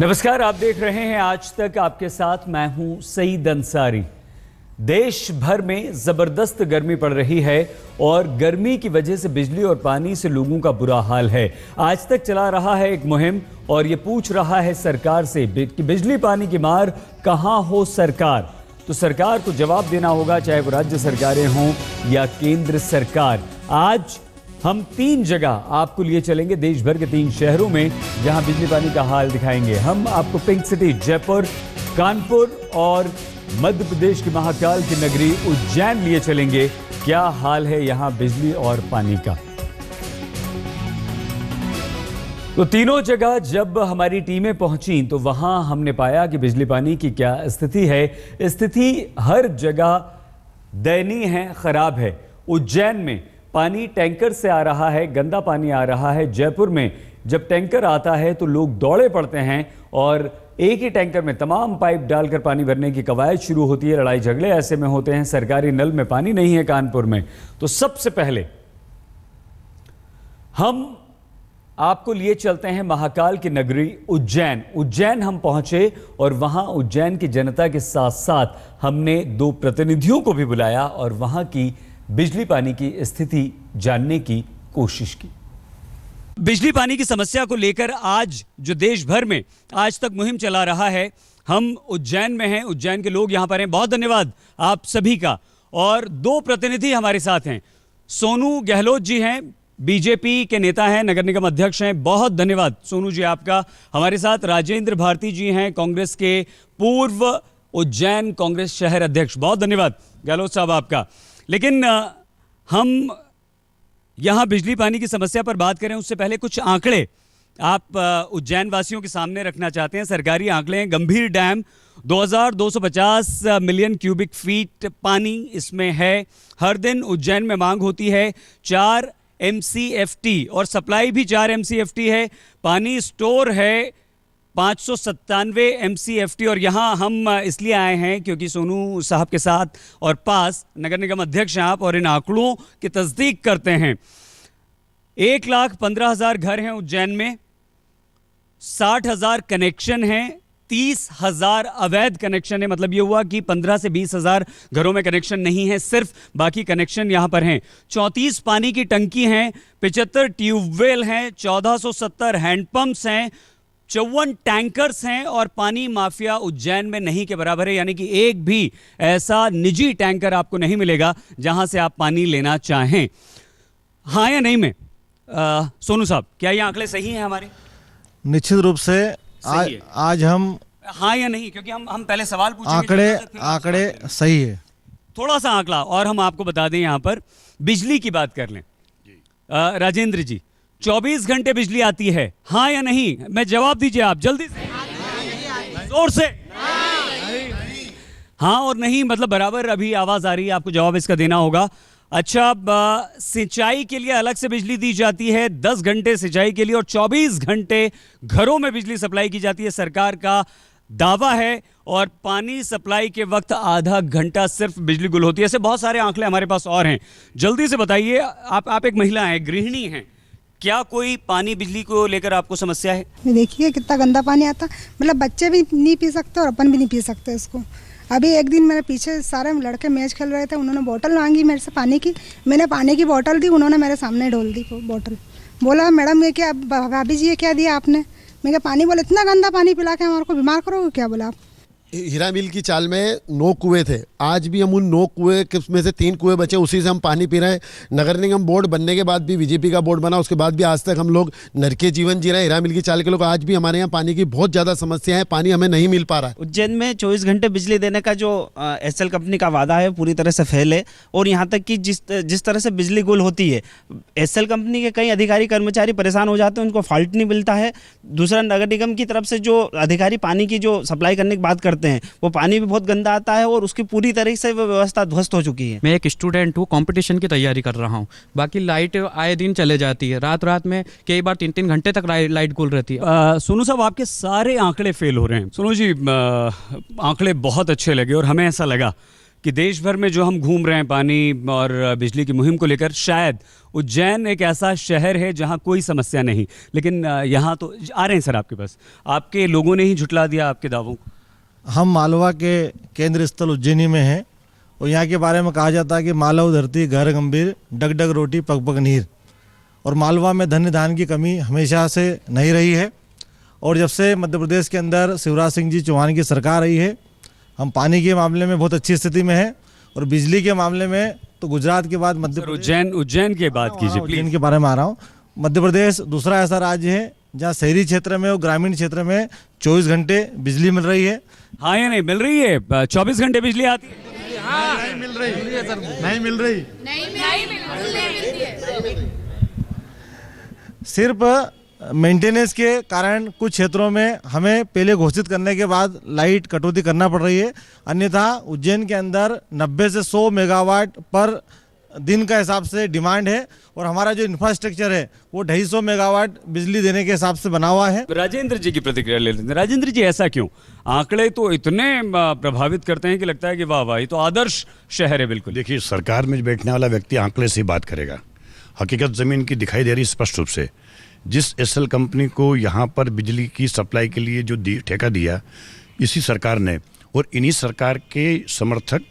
नमस्कार आप देख रहे हैं आज तक आपके साथ मैं हूं सईद अंसारी देश भर में ज़बरदस्त गर्मी पड़ रही है और गर्मी की वजह से बिजली और पानी से लोगों का बुरा हाल है आज तक चला रहा है एक मुहिम और ये पूछ रहा है सरकार से कि बिजली पानी की मार कहाँ हो सरकार तो सरकार को जवाब देना होगा चाहे वो राज्य सरकारें हों या केंद्र सरकार आज हम तीन जगह आपको लिए चलेंगे देश भर के तीन शहरों में जहां बिजली पानी का हाल दिखाएंगे हम आपको पिंक सिटी जयपुर कानपुर और मध्य प्रदेश की महाकाल की नगरी उज्जैन लिए चलेंगे क्या हाल है यहां बिजली और पानी का तो तीनों जगह जब हमारी टीमें पहुंची तो वहां हमने पाया कि बिजली पानी की क्या स्थिति है स्थिति हर जगह दयनीय है खराब है उज्जैन में पानी टैंकर से आ रहा है गंदा पानी आ रहा है जयपुर में जब टैंकर आता है तो लोग दौड़े पड़ते हैं और एक ही टैंकर में तमाम पाइप डालकर पानी भरने की कवायद शुरू होती है लड़ाई झगड़े ऐसे में होते हैं सरकारी नल में पानी नहीं है कानपुर में तो सबसे पहले हम आपको लिए चलते हैं महाकाल की नगरी उज्जैन उज्जैन हम पहुंचे और वहां उज्जैन की जनता के साथ साथ हमने दो प्रतिनिधियों को भी बुलाया और वहां की बिजली पानी की स्थिति जानने की कोशिश की बिजली पानी की समस्या को लेकर आज जो देश भर में आज तक मुहिम चला रहा है हम उज्जैन में हैं उज्जैन के लोग यहां पर हैं बहुत धन्यवाद आप सभी का और दो प्रतिनिधि हमारे साथ हैं सोनू गहलोत जी हैं बीजेपी के नेता हैं नगर निगम अध्यक्ष हैं बहुत धन्यवाद सोनू जी आपका हमारे साथ राजेंद्र भारती जी हैं कांग्रेस के पूर्व उज्जैन कांग्रेस शहर अध्यक्ष बहुत धन्यवाद गहलोत साहब आपका लेकिन हम यहाँ बिजली पानी की समस्या पर बात करें उससे पहले कुछ आंकड़े आप उज्जैन वासियों के सामने रखना चाहते हैं सरकारी आंकड़े हैं गंभीर डैम 2250 मिलियन क्यूबिक फीट पानी इसमें है हर दिन उज्जैन में मांग होती है चार एम और सप्लाई भी चार एम है पानी स्टोर है पाँच सौ सत्तानवे एम और यहाँ हम इसलिए आए हैं क्योंकि सोनू साहब के साथ और पास नगर निगम अध्यक्ष हैं आप और इन आंकड़ों की तस्दीक करते हैं एक लाख पंद्रह हज़ार घर हैं उज्जैन में साठ हज़ार कनेक्शन हैं तीस हजार अवैध कनेक्शन है मतलब ये हुआ कि पंद्रह से बीस हजार घरों में कनेक्शन नहीं है सिर्फ बाकी कनेक्शन यहां पर हैं चौंतीस पानी की टंकी हैं पिचहत्तर ट्यूबवेल हैं चौदह सौ सत्तर हैंडपम्प्स हैं चौवन टैंकर्स हैं और पानी माफिया उज्जैन में नहीं के बराबर है यानी कि एक भी ऐसा निजी टैंकर आपको नहीं मिलेगा जहां से आप पानी लेना चाहें हाँ या नहीं में सोनू साहब क्या ये आंकड़े सही हैं हमारे निश्चित रूप से आ, आज हम हाँ या नहीं क्योंकि हम हम पहले सवाल पूछेंगे आंकड़े आंकड़े सही है थोड़ा सा आंकड़ा और हम आपको बता दें यहाँ पर बिजली की बात कर लें राजेंद्र जी 24 घंटे बिजली आती है हाँ या नहीं मैं जवाब दीजिए आप जल्दी से जोर से हाँ और नहीं मतलब बराबर अभी आवाज आ रही है आपको जवाब इसका देना होगा अच्छा सिंचाई के लिए अलग से बिजली दी जाती है 10 घंटे सिंचाई के लिए और 24 घंटे घरों में बिजली सप्लाई की जाती है सरकार का दावा है और पानी सप्लाई के वक्त आधा घंटा सिर्फ बिजली गुल होती है ऐसे बहुत सारे आंकड़े हमारे पास और हैं जल्दी से बताइए आप आप एक महिला हैं गृहिणी हैं क्या कोई पानी बिजली को लेकर आपको समस्या है देखिए कितना गंदा पानी आता मतलब बच्चे भी नहीं पी सकते और अपन भी नहीं पी सकते इसको अभी एक दिन मेरे पीछे सारे लड़के मैच खेल रहे थे उन्होंने बोतल मांगी मेरे से पानी की मैंने पानी की बोतल दी उन्होंने मेरे सामने डोल दी बोतल बोला मैडम ये क्या भाभी जी ये क्या दिया आपने मैं क्या पानी बोला इतना गंदा पानी पिला के हमारे को बीमार करोगे क्या बोला आप हीरा मिल की चाल में नौ कुएं थे आज भी हम उन नौ कुएं में से तीन कुएं बचे उसी से हम पानी पी रहे हैं नगर निगम बोर्ड बनने के बाद भी बीजेपी का बोर्ड बना उसके बाद भी आज तक हम लोग नरके जीवन जी रहे हीरा मिल की चाल के लोग आज भी हमारे यहाँ पानी की बहुत ज़्यादा समस्या है पानी हमें नहीं मिल पा रहा है उज्जैन में चौबीस घंटे बिजली देने का जो एस कंपनी का वादा है पूरी तरह से फेल है और यहाँ तक कि जिस जिस तरह से बिजली गुल होती है एस कंपनी के कई अधिकारी कर्मचारी परेशान हो जाते हैं उनको फॉल्ट नहीं मिलता है दूसरा नगर निगम की तरफ से जो अधिकारी पानी की जो सप्लाई करने की बात करते करते हैं वो पानी भी बहुत गंदा आता है और उसकी पूरी तरह से वो व्यवस्था ध्वस्त हो चुकी है मैं एक स्टूडेंट हूँ कॉम्पिटिशन की तैयारी कर रहा हूँ बाकी लाइट आए दिन चले जाती है रात रात में कई बार तीन तीन घंटे तक लाइट गुल रहती है सोनू साहब आपके सारे आंकड़े फेल हो रहे हैं सोनू जी आंकड़े बहुत अच्छे लगे और हमें ऐसा लगा कि देश भर में जो हम घूम रहे हैं पानी और बिजली की मुहिम को लेकर शायद उज्जैन एक ऐसा शहर है जहां कोई समस्या नहीं लेकिन यहां तो आ रहे हैं सर आपके पास आपके लोगों ने ही झुटला दिया आपके दावों को हम मालवा के केंद्र स्थल उज्जैनी में हैं और यहाँ के बारे में कहा जाता है कि मालव धरती घर गंभीर डग डग रोटी पग पग नीर और मालवा में धन्य धान की कमी हमेशा से नहीं रही है और जब से मध्य प्रदेश के अंदर शिवराज सिंह जी चौहान की सरकार आई है हम पानी के मामले में बहुत अच्छी स्थिति में हैं और बिजली के मामले में तो गुजरात के बाद मध्य उज्जैन उज्जैन के बाद हाँ, कीजिए उज्जैन के बारे में आ रहा हूँ मध्य प्रदेश दूसरा ऐसा राज्य है जहाँ शहरी क्षेत्र में और ग्रामीण क्षेत्र में चौबीस घंटे बिजली मिल रही है हाँ या नहीं मिल रही है चौबीस घंटे बिजली आती है नहीं मिल रही नहीं मिल रही सिर्फ मेंटेनेंस के कारण कुछ क्षेत्रों में हमें पहले घोषित करने के बाद लाइट कटौती करना पड़ रही है अन्यथा उज्जैन के अंदर 90 से 100 मेगावाट पर दिन का हिसाब से डिमांड है और हमारा जो इंफ्रास्ट्रक्चर है वो ढाई सौ मेगावाट बिजली देने के हिसाब से बना हुआ है राजेंद्र जी की प्रतिक्रिया लेते हैं राजेंद्र जी ऐसा क्यों आंकड़े तो इतने प्रभावित करते हैं कि लगता है कि वाह वाह ये तो आदर्श शहर है बिल्कुल देखिए सरकार में बैठने वाला व्यक्ति आंकड़े से बात करेगा हकीकत ज़मीन की दिखाई दे रही स्पष्ट रूप से जिस एस कंपनी को यहाँ पर बिजली की सप्लाई के लिए जो ठेका दिया इसी सरकार ने और इन्हीं सरकार के समर्थक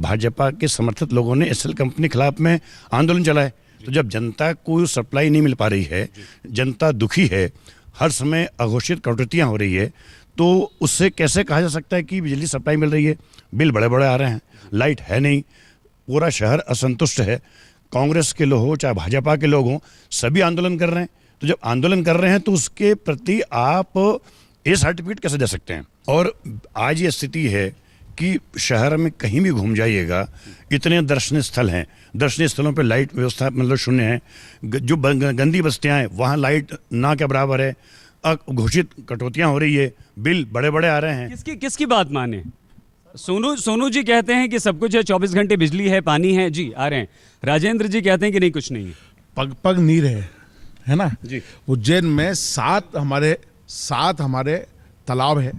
भाजपा के समर्थित लोगों ने एस कंपनी के खिलाफ में आंदोलन चलाए तो जब जनता को सप्लाई नहीं मिल पा रही है जनता दुखी है हर समय अघोषित कटौतियाँ हो रही है तो उससे कैसे कहा जा सकता है कि बिजली सप्लाई मिल रही है बिल बड़े बड़े आ रहे हैं लाइट है नहीं पूरा शहर असंतुष्ट है कांग्रेस के लोग हो चाहे भाजपा के लोग हों सभी आंदोलन कर रहे हैं तो जब आंदोलन कर रहे हैं तो उसके प्रति आप ये सर्टिफिकेट कैसे दे सकते हैं और आज ये स्थिति है कि शहर में कहीं भी घूम जाइएगा इतने दर्शनीय स्थल हैं दर्शनीय स्थलों पर लाइट व्यवस्था मतलब शून्य है जो गंदी बस्तियाँ हैं वहाँ लाइट ना के बराबर है घोषित कटौतियाँ हो रही है बिल बड़े बड़े आ रहे हैं किसकी किसकी बात माने सोनू सोनू जी कहते हैं कि सब कुछ है चौबीस घंटे बिजली है पानी है जी आ रहे हैं राजेंद्र जी कहते हैं कि नहीं कुछ नहीं पग पग नीर है है ना जी उज्जैन में सात हमारे सात हमारे तालाब है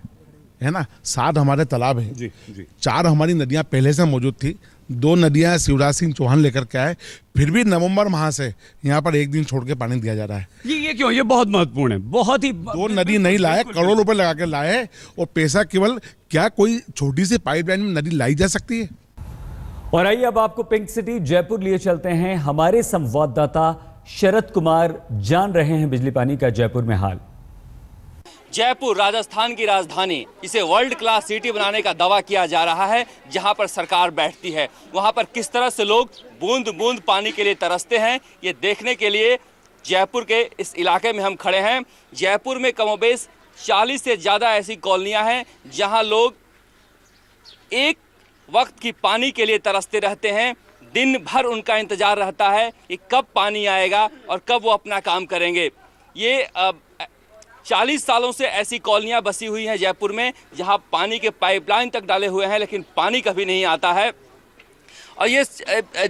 है ना सात हमारे तालाब हैं जी, जी। चार हमारी नदियां पहले से मौजूद थी दो नदियां शिवराज सिंह चौहान लेकर के आए फिर भी नवंबर माह से यहाँ पर एक दिन छोड़ के पानी दिया जा रहा है ये ये क्यों ये बहुत महत्वपूर्ण है बहुत ही दो नदी नहीं लाए करोड़ रुपए लगा के लाए और पैसा केवल क्या कोई छोटी सी पाइपलाइन में नदी लाई जा सकती है और आइए अब आपको पिंक सिटी जयपुर लिए चलते हैं हमारे संवाददाता शरद कुमार जान रहे हैं बिजली पानी का जयपुर में हाल जयपुर राजस्थान की राजधानी इसे वर्ल्ड क्लास सिटी बनाने का दावा किया जा रहा है जहां पर सरकार बैठती है वहां पर किस तरह से लोग बूंद बूंद पानी के लिए तरसते हैं ये देखने के लिए जयपुर के इस इलाके में हम खड़े हैं जयपुर में कमोबेश चालीस से ज़्यादा ऐसी कॉलोनियाँ हैं जहाँ लोग एक वक्त की पानी के लिए तरसते रहते हैं दिन भर उनका इंतज़ार रहता है कि कब पानी आएगा और कब वो अपना काम करेंगे ये 40 सालों से ऐसी कॉलोनियां बसी हुई हैं जयपुर में जहां पानी के पाइपलाइन तक डाले हुए हैं लेकिन पानी कभी नहीं आता है और ये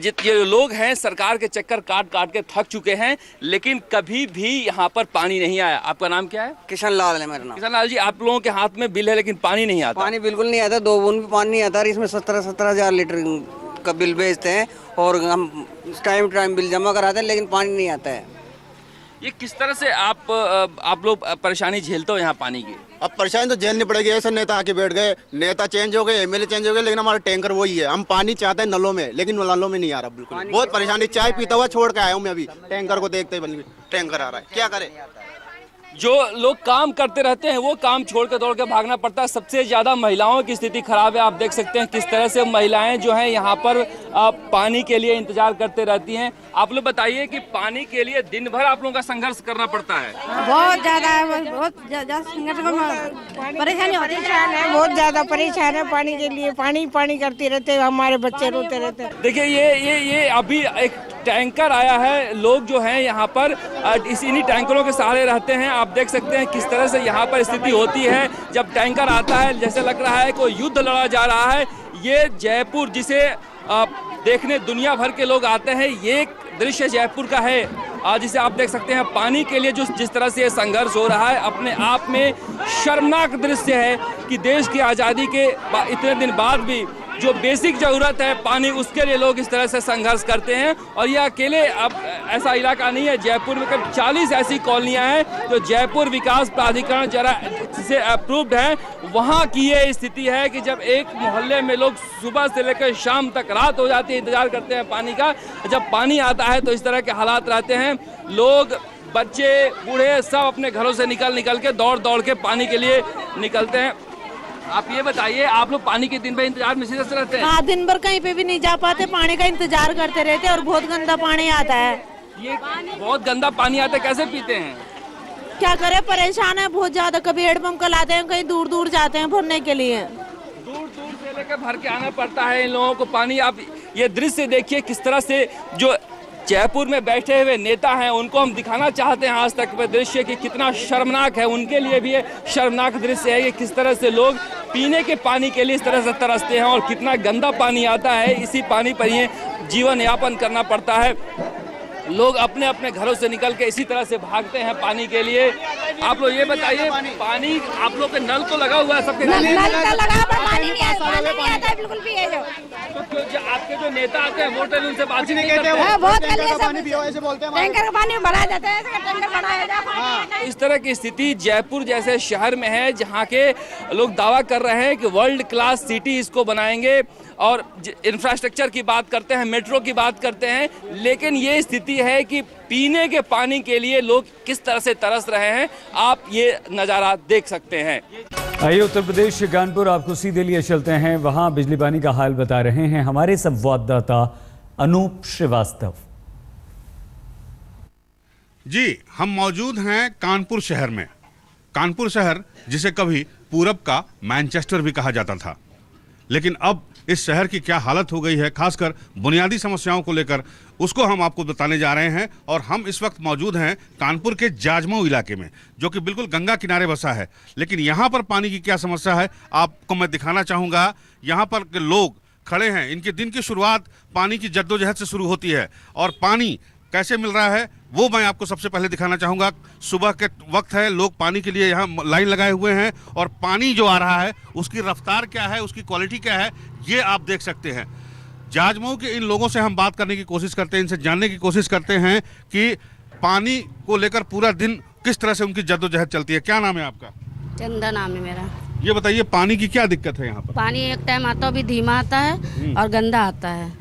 जितने लोग हैं सरकार के चक्कर काट काट के थक चुके हैं लेकिन कभी भी यहाँ पर पानी नहीं आया आपका नाम क्या है किशन लाल है मेरा नाम किशन लाल जी आप लोगों के हाथ में बिल है लेकिन पानी नहीं आता पानी बिल्कुल नहीं आता दो बूंद भी पानी नहीं आता इसमें सत्रह सत्रह हजार लीटर का बिल भेजते हैं और हम टाइम टाइम बिल जमा कराते हैं लेकिन पानी नहीं आता है ये किस तरह से आप आप लोग परेशानी झेलते हो यहाँ पानी की अब परेशानी तो झेलनी पड़ेगी ऐसे नेता आके बैठ गए नेता चेंज हो गए एमएलए चेंज हो गए लेकिन हमारा टैंकर वही है हम पानी चाहते हैं नलों में लेकिन नलों में नहीं आ रहा बिल्कुल बहुत परेशानी चाय पीता हुआ छोड़ के आया हूँ मैं अभी टैंकर को देखते ही टैंकर आ रहा है क्या करे जो लोग काम करते रहते हैं वो काम छोड़ कर दौड़ के भागना पड़ता है सबसे ज़्यादा महिलाओं की स्थिति खराब है आप देख सकते हैं किस तरह से महिलाएं जो हैं यहाँ पर पानी के लिए इंतजार करते रहती हैं आप लोग बताइए कि पानी के लिए दिन भर आप लोगों का संघर्ष करना पड़ता है बहुत ज़्यादा बहुत ज़्यादा संघर्ष परेशानी होती है बहुत ज़्यादा परेशान है पानी के लिए पानी पानी करते रहते हमारे बच्चे रोते रहते देखिये ये ये ये अभी एक टैंकर आया है लोग जो हैं यहाँ पर इस इन्हीं टैंकरों के सहारे रहते हैं आप देख सकते हैं किस तरह से यहाँ पर स्थिति होती है जब टैंकर आता है जैसे लग रहा है कोई युद्ध लड़ा जा रहा है ये जयपुर जिसे देखने दुनिया भर के लोग आते हैं ये दृश्य जयपुर का है आज जिसे आप देख सकते हैं पानी के लिए जो जिस तरह से ये संघर्ष हो रहा है अपने आप में शर्मनाक दृश्य है कि देश की आज़ादी के इतने दिन बाद भी जो बेसिक ज़रूरत है पानी उसके लिए लोग इस तरह से संघर्ष करते हैं और यह अकेले अब ऐसा इलाका नहीं है जयपुर में करीब चालीस ऐसी कॉलोनियाँ हैं जो जयपुर विकास प्राधिकरण जरा से अप्रूव्ड है वहाँ की ये स्थिति है कि जब एक मोहल्ले में लोग सुबह से लेकर शाम तक रात हो जाती है इंतजार करते हैं पानी का जब पानी आता है तो इस तरह के हालात रहते हैं लोग बच्चे बूढ़े सब अपने घरों से निकल निकल के दौड़ दौड़ के पानी के लिए निकलते हैं आप ये बताइए आप लोग पानी के दिन भर इंतजार में सीधे रहते हैं हाँ दिन भर कहीं पे भी नहीं जा पाते पानी का इंतजार करते रहते और बहुत गंदा पानी आता है ये बहुत गंदा पानी आता है कैसे पीते हैं क्या करें परेशान है बहुत ज्यादा कभी हेडपम्प लाते हैं कहीं दूर दूर जाते हैं भरने के लिए दूर दूर से लेकर भर के आना पड़ता है इन लोगों को पानी आप ये दृश्य देखिए किस तरह से जो जयपुर में बैठे हुए नेता हैं उनको हम दिखाना चाहते हैं आज तक दृश्य कि कितना शर्मनाक है उनके लिए भी ये शर्मनाक दृश्य है कि किस तरह से लोग पीने के पानी के लिए इस तरह से तरसते हैं और कितना गंदा पानी आता है इसी पानी पर ये जीवन यापन करना पड़ता है लोग अपने अपने घरों से निकल के इसी तरह से भागते हैं पानी के लिए आप लोग ये बताइए पानी आप लोग के नल तो लगा हुआ है सबके नल, नल, नहीं आता बिल्कुल आपके जो नेता आते हैं उनसे बात नहीं कहते हैं हाँ, बहुत टैंकर का पानी भरा जाता है टैंकर जाता हाँ। हाँ। इस तरह की स्थिति जयपुर जैसे शहर में है जहाँ के लोग दावा कर रहे हैं कि वर्ल्ड क्लास सिटी इसको बनाएंगे और इंफ्रास्ट्रक्चर की बात करते हैं मेट्रो की बात करते हैं लेकिन ये स्थिति है कि पीने के पानी के लिए लोग किस तरह से तरस रहे हैं आप ये नज़ारा देख सकते हैं आइए उत्तर प्रदेश कानपुर आपको सीधे लिए चलते हैं वहाँ बिजली पानी का हाल बता रहे हैं हमारे संवाददाता अनूप श्रीवास्तव जी हम मौजूद हैं कानपुर शहर में कानपुर शहर जिसे कभी पूरब का मैनचेस्टर भी कहा जाता था लेकिन अब इस शहर की क्या हालत हो गई है खासकर बुनियादी समस्याओं को लेकर उसको हम आपको बताने जा रहे हैं और हम इस वक्त मौजूद हैं कानपुर के जाजमऊ इलाके में जो कि बिल्कुल गंगा किनारे बसा है लेकिन यहाँ पर पानी की क्या समस्या है आपको मैं दिखाना चाहूँगा यहाँ पर के लोग खड़े हैं इनके दिन की शुरुआत पानी की जद्दोजहद से शुरू होती है और पानी कैसे मिल रहा है वो मैं आपको सबसे पहले दिखाना चाहूँगा सुबह के वक्त है लोग पानी के लिए यहाँ लाइन लगाए हुए हैं और पानी जो आ रहा है उसकी रफ्तार क्या है उसकी क्वालिटी क्या है ये आप देख सकते हैं जाजमऊ के इन लोगों से हम बात करने की कोशिश करते हैं इनसे जानने की कोशिश करते हैं कि पानी को लेकर पूरा दिन किस तरह से उनकी जद्दोजहद चलती है क्या नाम है आपका चंदा नाम है मेरा ये बताइए पानी की क्या दिक्कत है यहाँ पर पानी एक टाइम आता है भी धीमा आता है हम्म। और गंदा आता है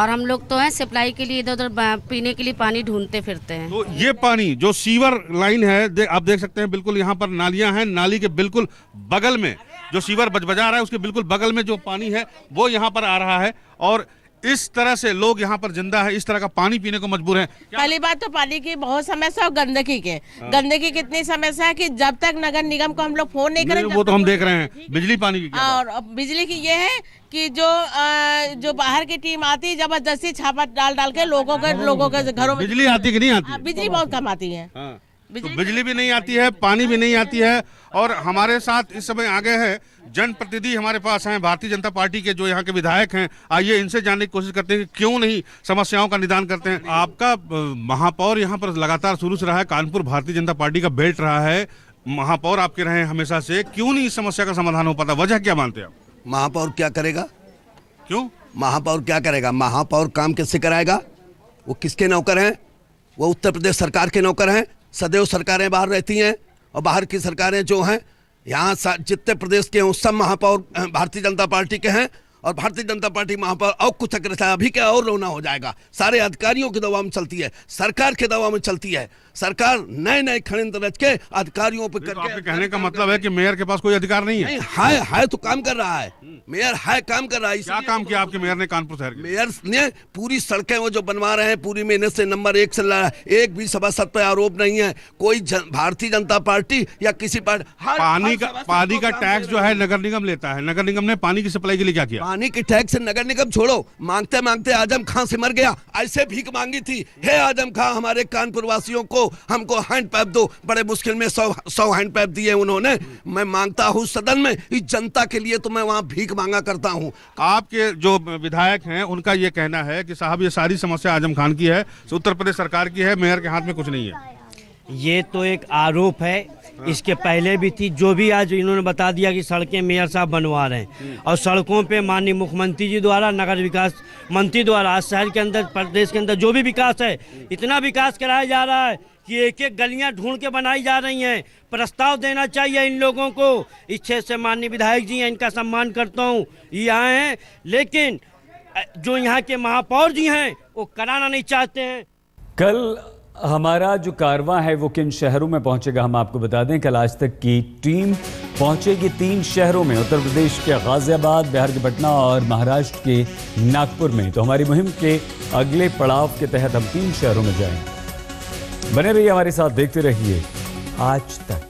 और हम लोग तो हैं सप्लाई के लिए इधर उधर पीने के लिए पानी ढूंढते फिरते हैं तो ये पानी जो सीवर लाइन है दे, आप देख सकते हैं बिल्कुल यहाँ पर नालियाँ हैं नाली के बिल्कुल बगल में जो बज बजबजा रहा है उसके बिल्कुल बगल में जो पानी है वो यहाँ पर आ रहा है और इस तरह से लोग यहाँ पर जिंदा है इस तरह का पानी पीने को मजबूर है पहली बात तो पानी की बहुत समस्या और गंदगी के हाँ। गंदगी की इतनी समस्या है कि जब तक नगर निगम को हम लोग फोन नहीं करेंगे वो तो हम देख रहे हैं बिजली पानी की हाँ, और बिजली की ये है कि जो आ, जो बाहर की टीम आती है जबरदस्ती छापा डाल डाल के लोगों के लोगों के हाँ, घरों में बिजली आती की नहीं आती हाँ, बिजली बहुत कम आती है बिजली, तो बिजली भी नहीं आती है पानी भी नहीं आती है और हमारे साथ इस समय आगे हैं जनप्रतिनिधि हमारे पास हैं भारतीय जनता पार्टी के जो यहाँ के विधायक हैं आइए इनसे जानने की कोशिश करते हैं कि क्यों नहीं समस्याओं का निदान करते हैं आपका महापौर यहाँ पर लगातार शुरू से रहा है कानपुर भारतीय जनता पार्टी का बेल्ट रहा है महापौर आपके रहे हमेशा से क्यों नहीं इस समस्या का समाधान हो पाता वजह क्या मानते हैं आप महापौर क्या करेगा क्यों महापौर क्या करेगा महापौर काम किससे कराएगा वो किसके नौकर हैं वो उत्तर प्रदेश सरकार के नौकर हैं सदैव सरकारें बाहर रहती हैं और बाहर की सरकारें जो हैं यहाँ जितने प्रदेश के हैं उस सब महापौर भारतीय जनता पार्टी के हैं और भारतीय जनता पार्टी महापौर और कुछ अग्रता अभी क्या और रोना हो जाएगा सारे अधिकारियों के दवा में चलती है सरकार के दवा में चलती है सरकार नए नए खनिंद रच के अधिकारियों पर करके आपके कहने का मतलब है कि मेयर के पास कोई अधिकार नहीं है नहीं, है है तो काम कर रहा है मेयर है काम कर रहा है क्या काम किया तो आपके मेयर ने कानपुर शहर मेयर ने पूरी सड़कें वो जो बनवा रहे हैं पूरी मेहनत से नंबर एक से लड़ा एक भी सभा सद पर आरोप नहीं है कोई भारतीय जनता पार्टी या किसी पार्टी पानी का पानी का टैक्स जो है नगर निगम लेता है नगर निगम ने पानी की सप्लाई के लिए क्या किया पानी के टैक्स नगर निगम छोड़ो मांगते मांगते आजम खां से मर गया ऐसे भीख मांगी थी हे आजम खां हमारे कानपुर वासियों को हमको हैंड पैप दो बड़े मुश्किल में सौ सौ हैंड पैप दिए उन्होंने मैं मांगता हूँ सदन में इस जनता के लिए तो मैं वहाँ भीख मांगा करता हूँ आपके जो विधायक हैं उनका ये कहना है कि साहब ये सारी समस्या आजम खान की है तो उत्तर प्रदेश सरकार की है मेयर के हाथ में कुछ नहीं है ये तो एक आरोप है हाँ। इसके पहले भी थी जो भी आज इन्होंने बता दिया कि सड़कें मेयर साहब बनवा रहे हैं हम्म। और सड़कों पे माननीय मुख्यमंत्री जी द्वारा नगर विकास मंत्री द्वारा आज शहर के अंदर प्रदेश के अंदर जो भी विकास है हम्म। इतना विकास कराया जा रहा है कि एक एक गलियां ढूंढ के बनाई जा रही हैं प्रस्ताव देना चाहिए इन लोगों को इच्छे से माननीय विधायक जी हैं इनका सम्मान करता हूँ ये आए हैं लेकिन जो यहाँ के महापौर जी हैं वो कराना नहीं चाहते हैं कल हमारा जो कारवा है वो किन शहरों में पहुंचेगा हम आपको बता दें कल आज तक की टीम पहुंचेगी तीन शहरों में उत्तर प्रदेश के गाजियाबाद बिहार के पटना और महाराष्ट्र के नागपुर में तो हमारी मुहिम के अगले पड़ाव के तहत हम तीन शहरों में जाएंगे बने रहिए हमारे साथ देखते रहिए आज तक